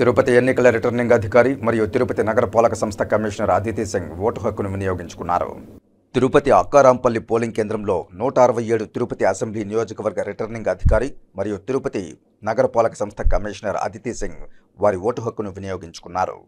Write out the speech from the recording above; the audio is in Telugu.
తిరుపతి ఎన్నికల రిటర్నింగ్ అధికారి మరియు తిరుపతి నగరపాలక సంస్థ కమిషనర్ అదితి సింగ్ ఓటు హక్కును వినియోగించుకున్నారు తిరుపతి అక్కారాంపల్లి పోలింగ్ కేంద్రంలో నూట అరవై ఏడు తిరుపతి అసెంబ్లీ నియోజకవర్గ రిటర్నింగ్ అధికారి మరియు తిరుపతి నగరపాలక సంస్థ కమిషనర్ అదితి సింగ్ వారి ఓటు హక్కును వినియోగించుకున్నారు